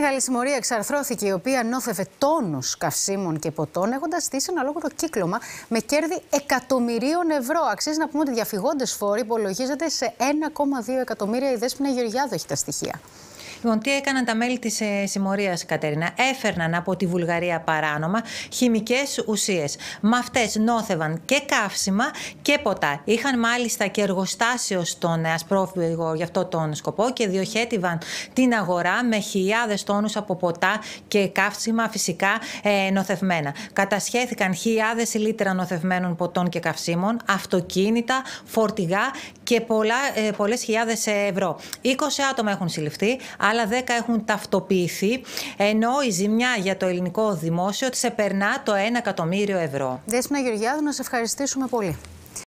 Μεγάλη συμμορία εξαρθρώθηκε, η οποία νόφευε τόνους καυσίμων και ποτών, έχοντας στήσει ένα το κύκλωμα με κέρδη εκατομμυρίων ευρώ. Αξίζει να πούμε ότι διαφυγόντες φόροι υπολογίζεται σε 1,2 εκατομμύρια. Η Δέσποινα Γεωργιάδο έχει τα στοιχεία. Λοιπόν, τι έκαναν τα μέλη της ε, συμμορίας, Κατερίνα. Έφερναν από τη Βουλγαρία παράνομα χημικές ουσίες. Με αυτές νόθευαν και καύσιμα και ποτά. Είχαν μάλιστα και εργοστάσιο στον ε, Ασπρόφυγο για αυτό τον σκοπό και διοχέτηβαν την αγορά με χιλιάδες τόνους από ποτά και καύσιμα φυσικά ε, νοθευμένα. Κατασχέθηκαν χιλιάδες λίτρα νοθευμένων ποτών και καυσίμων, αυτοκίνητα, φορτηγά και ε, πολλές χιλιάδες ευρώ. 20 άτομα έχουν συλληφθεί άλλα 10 έχουν ταυτοποιηθεί, ενώ η ζημιά για το ελληνικό δημόσιο ξεπερνά το 1 εκατομμύριο ευρώ. Δέσποινα Γεωργιάδου, να σε ευχαριστήσουμε πολύ.